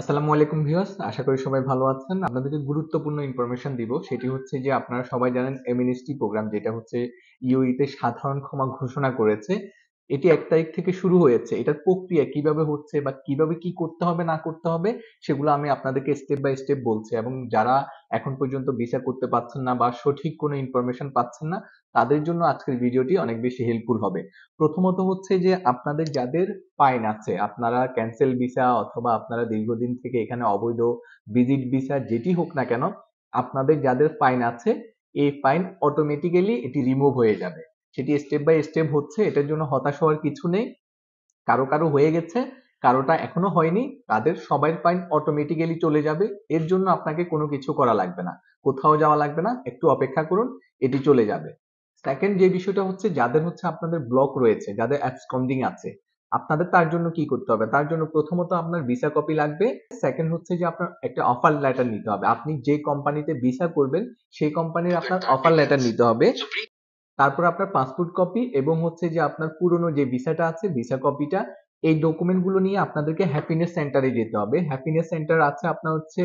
আসসালামু আলাইকুম ভিউয়ার্স আশা করি সবাই ভালো আছেন আপনাদেরকে গুরুত্বপূর্ণ ইনফরমেশন দিব সেটি হচ্ছে যে আপনারা সবাই জানেন এমএনএসটি প্রোগ্রাম যেটা হচ্ছে ইউইতে e সাধারণ ক্ষমা ঘোষণা করেছে এটি এক তারিখ থেকে শুরু হয়েছে এটার প্রক্রিয়া কিভাবে হচ্ছে বা কিভাবে কি করতে হবে না করতে হবে সেগুলো আমি আপনাদেরকে স্টেপ বাই স্টেপ বলছি এবং যারা এখন পর্যন্ত ভিসা করতে পারছেন না বা সঠিক কোনো ইনফরমেশন পাচ্ছেন না তাদের জন্য আজকের ভিডিওটি অনেক বেশি হেল্পফুল হবে প্রথমত হচ্ছে যে আপনাদের যাদের ফাইন আছে আপনারা ক্যান্সেল ভিসা অথবা আপনারা দীর্ঘদিন থেকে এখানে অবৈধ ভিজিট ভিসা যেটি হোক না কেন আপনাদের যাদের ফাইন আছে এই ফাইন অটোমেটিক্যালি এটি রিমুভ হয়ে যাবে সেটি স্টেপ বাই স্টেপ হচ্ছে এটার জন্য হতাশ হওয়ার কিছু নেই কারো কারো হয়ে গেছে কারোটা এখনো হয়নি তাদের সবাই পয়েন্ট অটোমেটিক্যালি চলে যাবে এর জন্য আপনাকে কোনো কিছু করা লাগবে না কোথাও যাওয়া লাগবে না একটু অপেক্ষা করুন এটি চলে যাবে সেকেন্ড যে বিষয়টা হচ্ছে যাদের হচ্ছে আপনাদের ব্লক রয়েছে যাদের অ্যাবসকন্ডিং আছে আপনাদের তার জন্য কি করতে হবে তার জন্য প্রথমত আপনার ভিসা কপি লাগবে সেকেন্ড হচ্ছে যে আপনার একটা অফার লেটার নিতে হবে আপনি যে কোম্পানিতে ভিসা করবেন সেই কোম্পানির আপনার অফার লেটার নিতে হবে তারপর আপনার পাসপোর্ট কপি এবং হচ্ছে যে আপনার পুরনো যে ভিসাটা আছে ভিসা কপিটা এই ডকুমেন্টগুলো নিয়ে আপনাদেরকে হ্যাপিনেস সেন্টারে যেতে হবে হ্যাপিনেস সেন্টার আছে আপনার হচ্ছে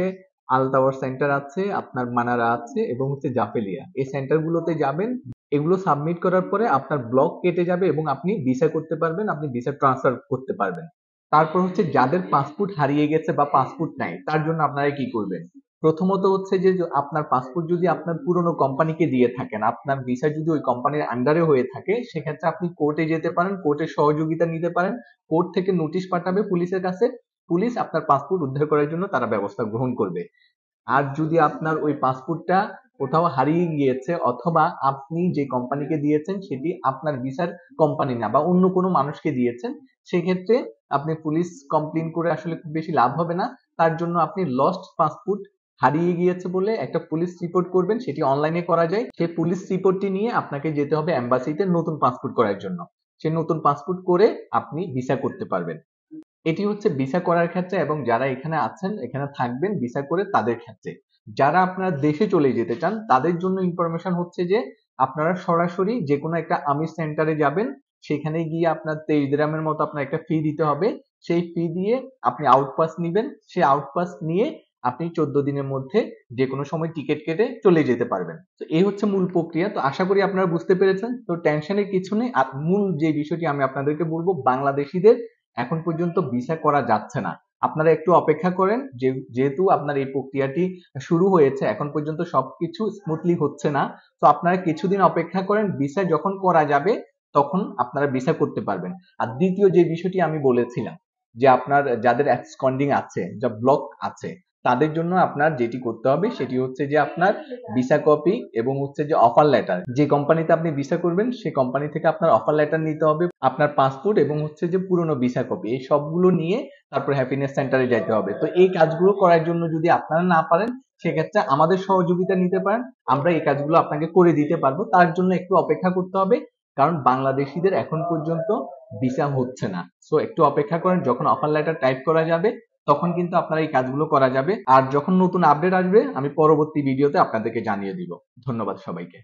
আলতাওয়ার সেন্টার আছে আপনার মানারা আছে এবং হচ্ছে জাফেলিয়া এই সেন্টারগুলোতে যাবেন এগুলো সাবমিট করার পরে আপনার ব্লক কেটে যাবে এবং আপনি ভিসা করতে পারবেন আপনি ভিসা ট্রান্সফার করতে পারবেন তারপর হচ্ছে যাদের পাসপোর্ট হারিয়ে গেছে বা পাসপোর্ট নাই তার জন্য আপনারা কি করবেন প্রথমত হচ্ছে যে আপনার পাসপোর্ট যদি আপনার পুরনো কোম্পানিকে দিয়ে থাকেন আপনার ভিসা যদি ওই কোম্পানির আন্ডারে হয়ে থাকে সেক্ষেত্রে আপনি কোর্টে যেতে পারেন কোর্টের সহযোগিতা নিতে পারেন কোর্ট থেকে নোটিশ পাঠাবে পুলিশের কাছে পুলিশ আপনার পাসপোর্ট উদ্ধার করার জন্য তারা ব্যবস্থা গ্রহণ করবে আর যদি আপনার ওই পাসপোর্টটা কোথাও হারিয়ে গিয়েছে অথবা আপনি যে কোম্পানিকে দিয়েছেন সেটি আপনার ভিসার কোম্পানি না বা অন্য কোনো মানুষকে দিয়েছেন সেক্ষেত্রে আপনি পুলিশ কমপ্লেন করে আসলে খুব বেশি লাভ হবে না তার জন্য আপনি লস্ট পাসপোর্ট হারিয়ে গিয়েছে বলে একটা পুলিশ রিপোর্ট করবেন সেটি অনলাইনে করা যায় সেই পুলিশ রিপোর্টটি নিয়ে আপনাকে যেতে হবে অ্যাম্বাসিতে নতুন পাসপোর্ট করার জন্য সেই নতুন পাসপোর্ট করে আপনি ভিসা করতে পারবেন এটি হচ্ছে ভিসা করার ক্ষেত্রে এবং যারা এখানে আছেন এখানে থাকবেন ভিসা করে তাদের ক্ষেত্রে যারা আপনার দেশে চলে যেতে চান তাদের জন্য ইনফরমেশন হচ্ছে যে আপনারা সরাসরি যে কোনো একটা আমি সেন্টারে যাবেন সেখানে গিয়ে আপনার তেইশ গ্রামের মতো আপনার একটা ফি দিতে হবে সেই ফি দিয়ে আপনি আউটপাস নিবেন সেই আউটপাস নিয়ে আপনি চোদ্দ দিনের মধ্যে যে কোনো সময় টিকিট কেটে চলে যেতে পারবেন তো এই হচ্ছে মূল প্রক্রিয়া তো আশা করি আপনারা বুঝতে পেরেছেন তো টেনশনের কিছু নেই আর মূল যে বিষয়টি আমি আপনাদেরকে বলবো বাংলাদেশিদের এখন পর্যন্ত ভিসা করা যাচ্ছে না আপনারা একটু অপেক্ষা করেন যেহেতু আপনার এই প্রক্রিয়াটি শুরু হয়েছে এখন পর্যন্ত সবকিছু স্মুথলি হচ্ছে না তো আপনারা কিছুদিন অপেক্ষা করেন ভিসা যখন করা যাবে তখন আপনারা ভিসা করতে পারবেন আর দ্বিতীয় যে বিষয়টি আমি বলেছিলাম যে আপনার যাদের অ্যাবসকন্ডিং আছে যা ব্লক আছে তাদের জন্য আপনার যেটি করতে হবে সেটি হচ্ছে যে আপনার ভিসা কপি এবং হচ্ছে যে অফার লেটার যে কোম্পানিতে আপনি ভিসা করবেন সেই কোম্পানি থেকে আপনার অফার লেটার নিতে হবে আপনার পাসপোর্ট এবং হচ্ছে যে পুরনো ভিসা কপি এই সবগুলো নিয়ে তারপর হ্যাপিনেস সেন্টারে যেতে হবে তো এই কাজগুলো করার জন্য যদি আপনারা না পারেন সেক্ষেত্রে আমাদের সহযোগিতা নিতে পারেন আমরা এই কাজগুলো আপনাকে করে দিতে পারবো তার জন্য একটু অপেক্ষা করতে হবে কারণ বাংলাদেশিদের এখন পর্যন্ত ভিসা হচ্ছে না সো একটু অপেক্ষা করেন যখন অফার লেটার টাইপ করা যাবে তখন কিন্তু আপনার এই কাজগুলো করা যাবে আর যখন নতুন আপডেট আসবে আমি পরবর্তী ভিডিওতে আপনাদেরকে জানিয়ে দিব ধন্যবাদ সবাইকে